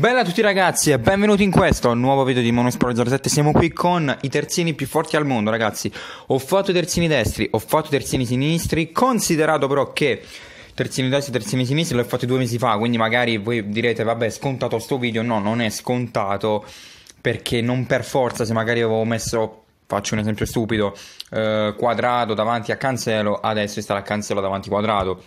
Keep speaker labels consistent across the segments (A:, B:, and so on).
A: Bella a tutti ragazzi e benvenuti in questo nuovo video di Monosport 07 Siamo qui con i terzini più forti al mondo ragazzi Ho fatto i terzini destri, ho fatto i terzini sinistri Considerato però che terzini destri e terzini sinistri l'ho fatto due mesi fa Quindi magari voi direte vabbè è scontato sto video No, non è scontato perché non per forza se magari avevo messo Faccio un esempio stupido eh, Quadrato davanti a Cancelo Adesso starà Cancelo davanti a Quadrato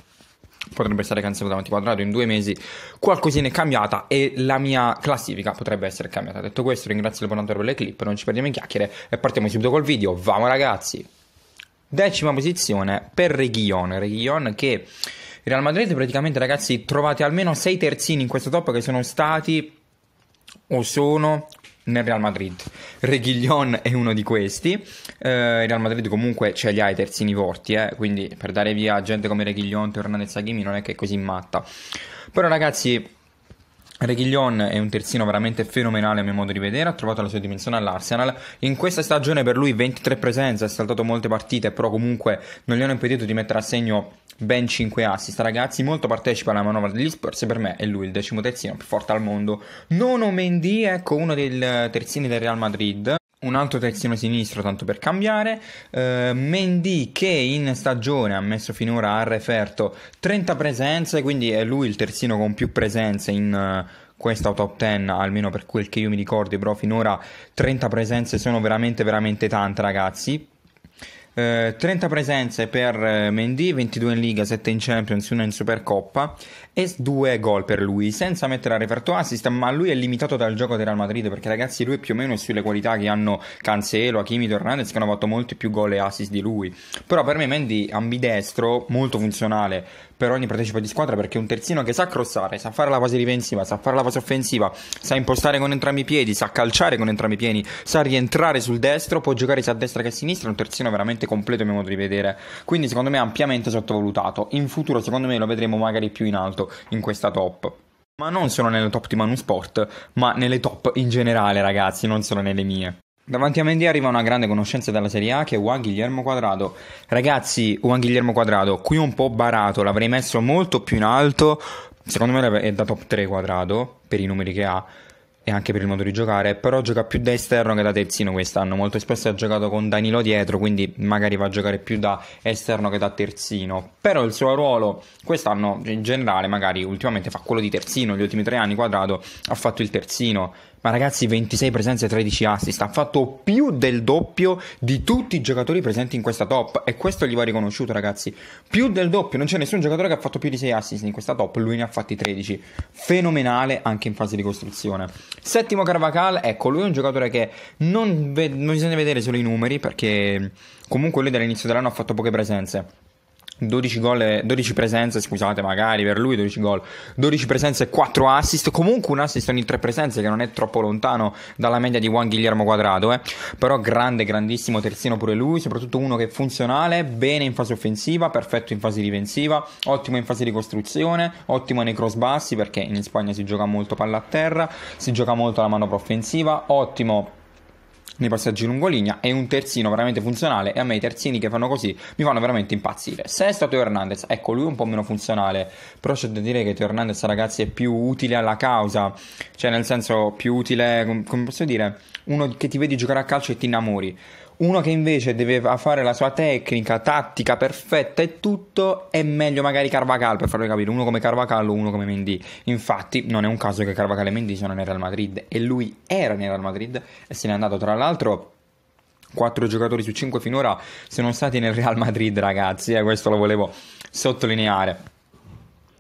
A: potrebbe stare cancellato davanti quadrato in due mesi, qualcosina è cambiata e la mia classifica potrebbe essere cambiata. Detto questo, ringrazio il buonatore per le clip, non ci perdiamo in chiacchiere e partiamo subito col video. Vamo ragazzi! Decima posizione per Reguillon, Reguillon che Real Madrid praticamente ragazzi trovate almeno 6 terzini in questo top che sono stati o sono nel Real Madrid. Reguillon è uno di questi. Eh, il Real Madrid comunque ce li ha i terzini forti, eh, quindi per dare via gente come Reguillon, Tornanez Aghimi non è che è così matta. Però ragazzi Reguillon è un terzino veramente fenomenale a mio modo di vedere, ha trovato la sua dimensione all'Arsenal. In questa stagione per lui 23 presenze, ha saltato molte partite, però comunque non gli hanno impedito di mettere a segno ben 5 assist. Ragazzi, molto partecipa alla manovra degli Spurs e per me è lui il decimo terzino più forte al mondo. Nono Mendy, ecco uno dei terzini del Real Madrid. Un altro terzino sinistro, tanto per cambiare. Uh, Mendy che in stagione ha messo finora a referto 30 presenze, quindi è lui il terzino con più presenze in uh, questa top 10, almeno per quel che io mi ricordo, però finora 30 presenze sono veramente veramente tante ragazzi. 30 eh, presenze per eh, Mendy, 22 in Liga, 7 in Champions, 1 in Supercoppa e 2 gol per lui, senza mettere a referto assist, ma lui è limitato dal gioco del Real Madrid perché ragazzi lui è più o meno sulle qualità che hanno Cancelo, Hakimi, Hernandez che hanno fatto molti più gol e assist di lui. Però per me Mendy ambidestro, molto funzionale per ogni partecipa di squadra perché è un terzino che sa crossare, sa fare la fase difensiva, sa fare la fase offensiva, sa impostare con entrambi i piedi, sa calciare con entrambi i piedi, sa rientrare sul destro, può giocare sia a destra che a sinistra, è un terzino veramente veramente completo il mio modo di vedere. Quindi secondo me è ampiamente sottovalutato. In futuro secondo me lo vedremo magari più in alto in questa top. Ma non solo nelle top di Manu Sport, ma nelle top in generale ragazzi, non solo nelle mie. Davanti a Mendy arriva una grande conoscenza della Serie A che è Juan Guillermo Quadrado. Ragazzi, Juan Guillermo Quadrado, qui un po' barato, l'avrei messo molto più in alto. Secondo me è da top 3 Quadrado, per i numeri che ha e anche per il modo di giocare, però gioca più da esterno che da terzino quest'anno, molto spesso ha giocato con Danilo dietro, quindi magari va a giocare più da esterno che da terzino, però il suo ruolo quest'anno in generale magari ultimamente fa quello di terzino, gli ultimi tre anni quadrato ha fatto il terzino ma ragazzi, 26 presenze e 13 assist. Ha fatto più del doppio di tutti i giocatori presenti in questa top. E questo gli va riconosciuto, ragazzi. Più del doppio. Non c'è nessun giocatore che ha fatto più di 6 assist in questa top. Lui ne ha fatti 13. Fenomenale anche in fase di costruzione. Settimo Carvacal. Ecco, lui è un giocatore che non, ve- non bisogna vedere solo i numeri perché comunque lui dall'inizio dell'anno ha fatto poche presenze 12, gol, 12 presenze, scusate, magari per lui 12 gol, 12 presenze e 4 assist, comunque un assist ogni 3 presenze che non è troppo lontano dalla media di Juan Guillermo Quadrado, eh. però grande, grandissimo terzino pure lui, soprattutto uno che è funzionale, bene in fase offensiva, perfetto in fase difensiva, ottimo in fase di costruzione, ottimo nei cross bassi perché in Spagna si gioca molto palla a terra, si gioca molto alla manovra offensiva, ottimo nei passaggi lungo linea e un terzino veramente funzionale e a me i terzini che fanno così mi fanno veramente impazzire se è stato Hernandez ecco lui è un po' meno funzionale però c'è da dire che Teo Hernandez ragazzi è più utile alla causa cioè nel senso più utile come posso dire uno che ti vedi giocare a calcio e ti innamori uno che invece deve fare la sua tecnica, tattica perfetta e tutto, è meglio magari Carvacal per farlo capire, uno come Carvacal o uno come Mendy. Infatti non è un caso che Carvacal e Mendy sono nel Real Madrid e lui era nel Real Madrid e se n'è andato tra l'altro 4 giocatori su 5 finora sono stati nel Real Madrid, ragazzi, eh, questo lo volevo sottolineare.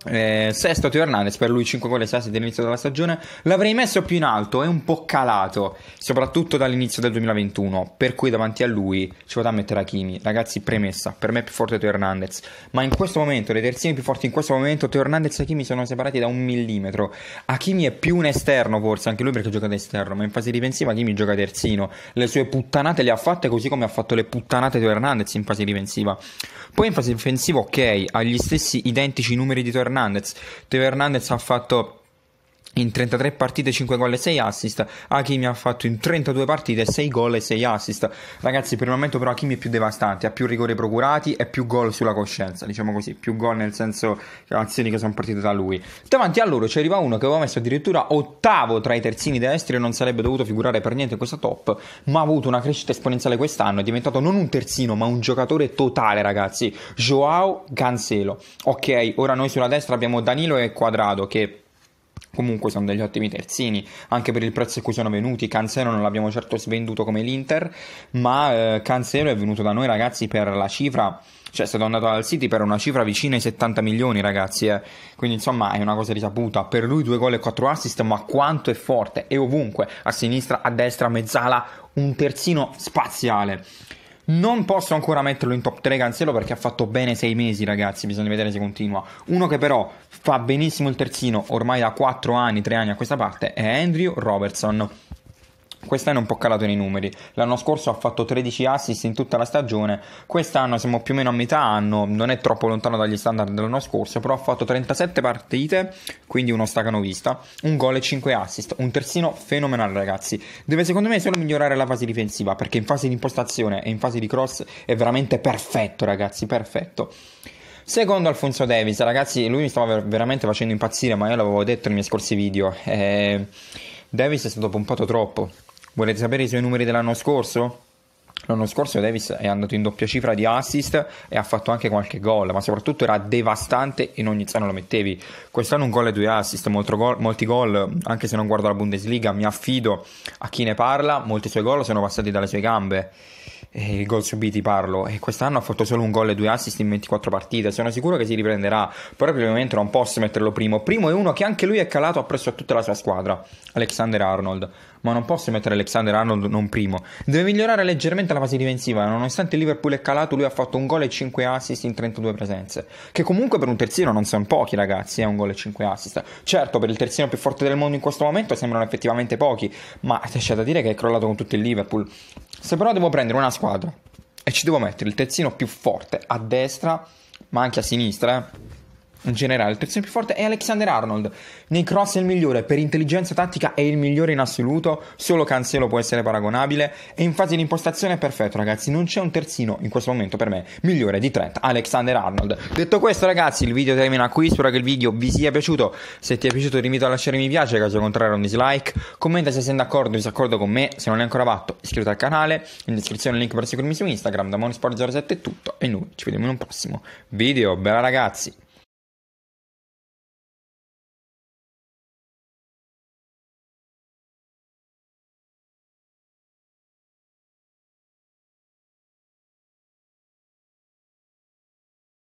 A: Eh, sesto Teo Hernandez, per lui 5 gol e 6 dall'inizio della stagione. L'avrei messo più in alto, è un po' calato, soprattutto dall'inizio del 2021. Per cui davanti a lui ci vado a mettere Hakimi. Ragazzi, premessa, per me è più forte Teo Hernandez. Ma in questo momento, le terzine più forti in questo momento, Teo Hernandez e Hakimi sono separati da un millimetro. Hakimi è più un esterno forse, anche lui perché gioca da esterno, ma in fase difensiva Hakimi gioca terzino. Le sue puttanate le ha fatte così come ha fatto le puttanate Teo Hernandez in fase difensiva. Poi in fase difensiva, ok, ha gli stessi identici numeri di Teo Hernandez Hernandez. Teo Hernandez ha fatto in 33 partite 5 gol e 6 assist Hakimi ha fatto in 32 partite 6 gol e 6 assist ragazzi per il momento però Hakimi è più devastante ha più rigori procurati e più gol sulla coscienza diciamo così più gol nel senso azioni che sono partite da lui davanti a loro ci arriva uno che aveva messo addirittura ottavo tra i terzini destri e non sarebbe dovuto figurare per niente in questa top ma ha avuto una crescita esponenziale quest'anno è diventato non un terzino ma un giocatore totale ragazzi Joao Cancelo ok ora noi sulla destra abbiamo Danilo e Quadrado che Comunque sono degli ottimi terzini, anche per il prezzo a cui sono venuti. Cancelo non l'abbiamo certo svenduto come l'Inter, ma eh, Cancelo è venuto da noi ragazzi per la cifra, cioè è stato andato al City per una cifra vicina ai 70 milioni ragazzi, eh. quindi insomma è una cosa risaputa. Per lui due gol e quattro assist, ma quanto è forte, e ovunque, a sinistra, a destra, a mezzala, un terzino spaziale. Non posso ancora metterlo in top 3 Cancelo perché ha fatto bene 6 mesi, ragazzi. Bisogna vedere se continua. Uno che però fa benissimo il terzino ormai da 4 anni, 3 anni a questa parte è Andrew Robertson. Quest'anno è un po' calato nei numeri, l'anno scorso ha fatto 13 assist in tutta la stagione, quest'anno siamo più o meno a metà anno, non è troppo lontano dagli standard dell'anno scorso, però ha fatto 37 partite, quindi uno stacano vista, un gol e 5 assist, un terzino fenomenale ragazzi, deve secondo me solo migliorare la fase difensiva, perché in fase di impostazione e in fase di cross è veramente perfetto ragazzi, perfetto. Secondo Alfonso Davis, ragazzi, lui mi stava veramente facendo impazzire, ma io l'avevo detto nei miei scorsi video. Eh, Davis è stato pompato troppo. Volete sapere i suoi numeri dell'anno scorso? L'anno scorso Davis è andato in doppia cifra di assist e ha fatto anche qualche gol, ma soprattutto era devastante in ogni zona lo mettevi. Quest'anno un gol e due assist, gol, molti gol, anche se non guardo la Bundesliga, mi affido a chi ne parla, molti suoi gol sono passati dalle sue gambe eh, i gol subiti parlo e quest'anno ha fatto solo un gol e due assist in 24 partite sono sicuro che si riprenderà però per il momento non posso metterlo primo primo è uno che anche lui è calato appresso a tutta la sua squadra Alexander Arnold ma non posso mettere Alexander Arnold non primo deve migliorare leggermente la fase difensiva nonostante il Liverpool è calato lui ha fatto un gol e 5 assist in 32 presenze che comunque per un terzino non sono pochi ragazzi è eh, un gol e 5 assist certo per il terzino più forte del mondo in questo momento sembrano effettivamente pochi ma c'è da dire che è crollato con tutto il Liverpool se però devo prendere una squadra e ci devo mettere il terzino più forte a destra, ma anche a sinistra, eh, in generale. Il terzino più forte è Alexander Arnold. Nei cross è il migliore, per intelligenza tattica è il migliore in assoluto. Solo Cancelo può essere paragonabile. E in fase di impostazione è perfetto, ragazzi. Non c'è un terzino in questo momento per me migliore di Trent Alexander Arnold. Detto questo, ragazzi, il video termina qui. Spero che il video vi sia piaciuto. Se ti è piaciuto, ti invito a lasciare mi piace, caso contrario, un dislike. Commenta se sei d'accordo o disaccordo con me. Se non l'hai ancora fatto, iscriviti al canale. In descrizione il link per seguirmi su Instagram. Da Monsport07 è tutto. E noi ci vediamo in un prossimo video. Bella, ragazzi.